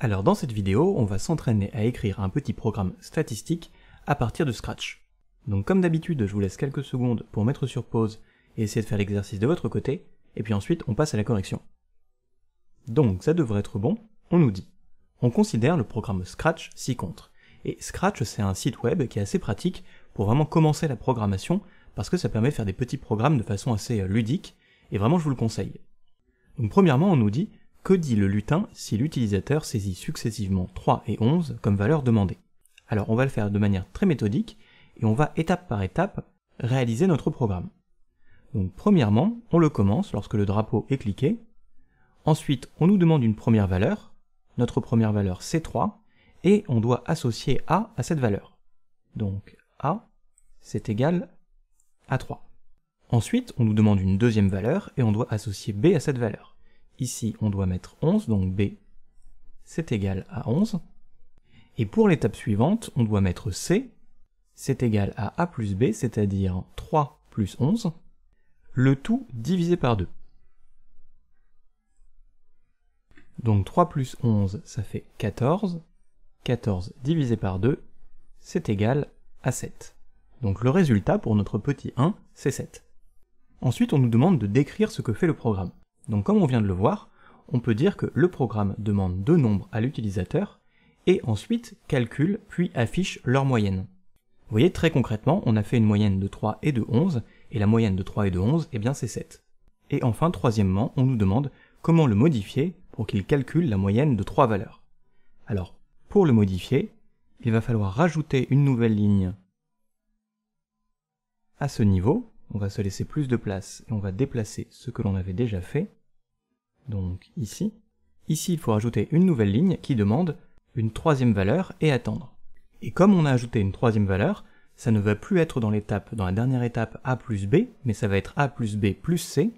Alors dans cette vidéo, on va s'entraîner à écrire un petit programme statistique à partir de Scratch. Donc comme d'habitude, je vous laisse quelques secondes pour mettre sur pause et essayer de faire l'exercice de votre côté, et puis ensuite on passe à la correction. Donc ça devrait être bon, on nous dit. On considère le programme Scratch si contre. Et Scratch c'est un site web qui est assez pratique pour vraiment commencer la programmation, parce que ça permet de faire des petits programmes de façon assez euh, ludique, et vraiment je vous le conseille. Donc premièrement on nous dit que dit le lutin si l'utilisateur saisit successivement 3 et 11 comme valeur demandée Alors on va le faire de manière très méthodique et on va étape par étape réaliser notre programme. Donc premièrement, on le commence lorsque le drapeau est cliqué. Ensuite, on nous demande une première valeur. Notre première valeur c'est 3 et on doit associer A à cette valeur. Donc A c'est égal à 3. Ensuite, on nous demande une deuxième valeur et on doit associer B à cette valeur. Ici, on doit mettre 11, donc B, c'est égal à 11. Et pour l'étape suivante, on doit mettre C, c'est égal à A plus B, c'est-à-dire 3 plus 11, le tout divisé par 2. Donc 3 plus 11, ça fait 14. 14 divisé par 2, c'est égal à 7. Donc le résultat pour notre petit 1, c'est 7. Ensuite, on nous demande de décrire ce que fait le programme. Donc comme on vient de le voir, on peut dire que le programme demande deux nombres à l'utilisateur, et ensuite calcule puis affiche leur moyenne. Vous voyez, très concrètement, on a fait une moyenne de 3 et de 11, et la moyenne de 3 et de 11, eh bien c'est 7. Et enfin, troisièmement, on nous demande comment le modifier pour qu'il calcule la moyenne de trois valeurs. Alors, pour le modifier, il va falloir rajouter une nouvelle ligne à ce niveau, on va se laisser plus de place et on va déplacer ce que l'on avait déjà fait, donc ici. Ici, il faut rajouter une nouvelle ligne qui demande une troisième valeur et attendre. Et comme on a ajouté une troisième valeur, ça ne va plus être dans l'étape, dans la dernière étape A plus B, mais ça va être A plus B plus C.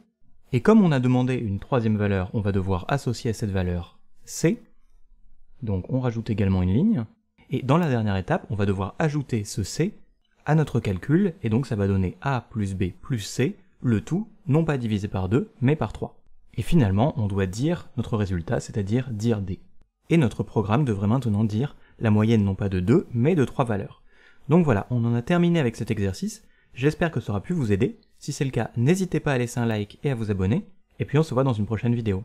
Et comme on a demandé une troisième valeur, on va devoir associer à cette valeur C. Donc on rajoute également une ligne. Et dans la dernière étape, on va devoir ajouter ce C à notre calcul, et donc ça va donner a plus b plus c, le tout non pas divisé par 2, mais par 3. Et finalement, on doit dire notre résultat, c'est-à-dire dire d. Et notre programme devrait maintenant dire la moyenne non pas de 2, mais de 3 valeurs. Donc voilà, on en a terminé avec cet exercice, j'espère que ça aura pu vous aider, si c'est le cas, n'hésitez pas à laisser un like et à vous abonner, et puis on se voit dans une prochaine vidéo.